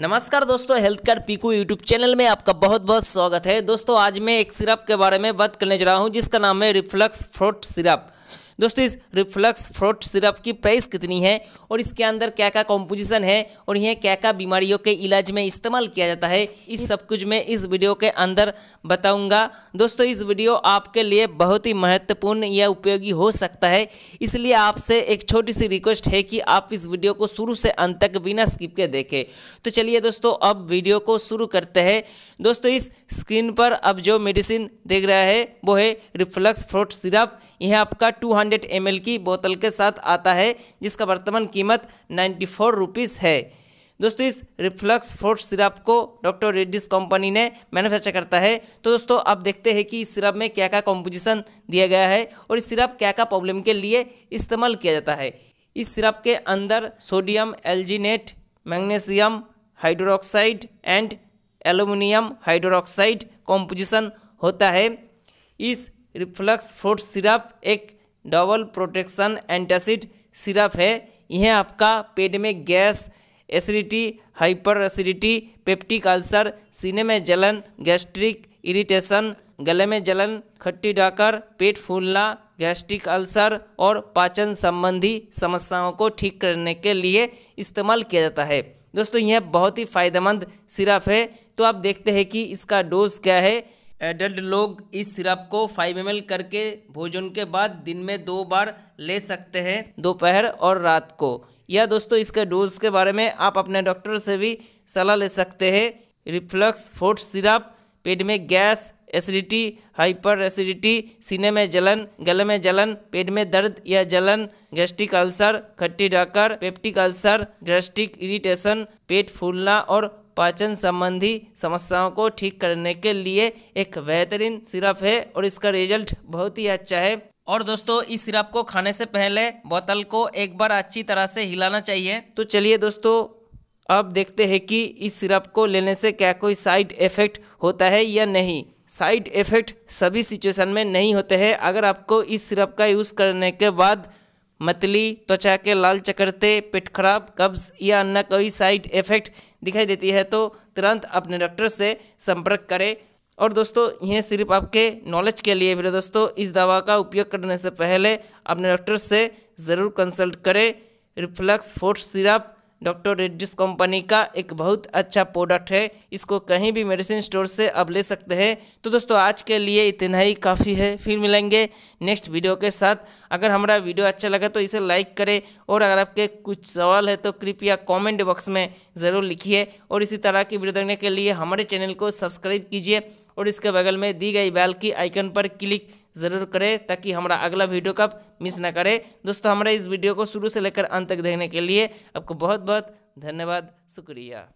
नमस्कार दोस्तों health care पीकू यूट्यूब चैनल में आपका बहुत बहुत स्वागत है दोस्तों आज मैं एक सिरप के बारे में बात करने जा रहा हूँ जिसका नाम है रिफ्लक्स फ्रूट सिरप दोस्तों इस रिफ्लक्स फ्रूट सिरप की प्राइस कितनी है और इसके अंदर क्या क्या कॉम्पोजिशन है और यह क्या क्या बीमारियों के इलाज में इस्तेमाल किया जाता है इस सब कुछ मैं इस वीडियो के अंदर बताऊंगा दोस्तों इस वीडियो आपके लिए बहुत ही महत्वपूर्ण या उपयोगी हो सकता है इसलिए आपसे एक छोटी सी रिक्वेस्ट है कि आप इस वीडियो को शुरू से अंत तक बिना स्किप के देखें तो चलिए दोस्तों अब वीडियो को शुरू करते हैं दोस्तों इस स्क्रीन पर अब जो मेडिसिन देख रहा है वो है रिफ्लक्स फ्रूट सिरप यह आपका टू हंड्रेड एम की बोतल के साथ आता है जिसका वर्तमान कीमत नाइन्टी फोर रुपीज़ है दोस्तों इस रिफ्लक्स फ्रूट सिरप को डॉक्टर रेड्डीज कंपनी ने मैन्युफैक्चर करता है तो दोस्तों आप देखते हैं कि इस सिरप में क्या क्या कॉम्पोजिशन दिया गया है और इस सिरप क्या क्या प्रॉब्लम के लिए इस्तेमाल किया जाता है इस सिरप के अंदर sodium alginate magnesium hydroxide and aluminium hydroxide composition होता है इस रिफ्लक्स फ्रूट सिरप एक डबल प्रोटेक्शन एंटासिड सिरप है यह आपका पेट में gas acidity hyper acidity peptic ulcer सीने में जलन गैस्ट्रिक इरिटेशन गले में जलन खट्टी डाकर पेट फूलना गैस्ट्रिक अल्सर और पाचन संबंधी समस्याओं को ठीक करने के लिए इस्तेमाल किया जाता है दोस्तों यह बहुत ही फायदेमंद सिरप है तो आप देखते हैं कि इसका डोज क्या है एडल्ट लोग इस सिरप को 5 एम करके भोजन के बाद दिन में दो बार ले सकते हैं दोपहर और रात को या दोस्तों इसके डोज के बारे में आप अपने डॉक्टर से भी सलाह ले सकते हैं रिफ्लक्स फोर्ट सिरप पेट में गैस एसिडिटी हाइपर एसिडिटी सीने में जलन गले में जलन पेट में दर्द या जलन गैस्ट्रिक अल्सर खट्टी डाकर पेप्टिक अल्सर गैस्ट्रिक इरिटेशन पेट फूलना और पाचन संबंधी समस्याओं को ठीक करने के लिए एक बेहतरीन सिरप है और इसका रिजल्ट बहुत ही अच्छा है और दोस्तों इस सिरप को खाने से पहले बोतल को एक बार अच्छी तरह से हिलाना चाहिए तो चलिए दोस्तों अब देखते हैं कि इस सिरप को लेने से क्या कोई साइड इफ़ेक्ट होता है या नहीं साइड इफ़ेक्ट सभी सिचुएशन में नहीं होते हैं अगर आपको इस सिरप का यूज़ करने के बाद मतली त्वचा के लाल चकरते पेट खराब कब्ज या अन्य कोई साइड इफेक्ट दिखाई देती है तो तुरंत अपने डॉक्टर से संपर्क करें और दोस्तों यह सिर्फ आपके नॉलेज के लिए मेरे दोस्तों इस दवा का उपयोग करने से पहले अपने डॉक्टर से ज़रूर कंसल्ट करें reflux force syrup doctor Reddy's company का एक बहुत अच्छा प्रोडक्ट है इसको कहीं भी मेडिसिन स्टोर से अब ले सकते हैं तो दोस्तों आज के लिए इतना ही काफ़ी है फिर मिलेंगे नेक्स्ट वीडियो के साथ अगर हमारा वीडियो अच्छा लगा तो इसे लाइक करें और अगर आपके कुछ सवाल है तो कृपया कॉमेंट बॉक्स में ज़रूर लिखिए और इसी तरह की वीडियो देखने के लिए हमारे चैनल को सब्सक्राइब कीजिए और इसके बगल में दी गई बैल की आइकन पर क्लिक ज़रूर करें ताकि हमारा अगला वीडियो कब मिस ना करें दोस्तों हमारे इस वीडियो को शुरू से लेकर अंत तक देखने के लिए आपको बहुत बहुत धन्यवाद शुक्रिया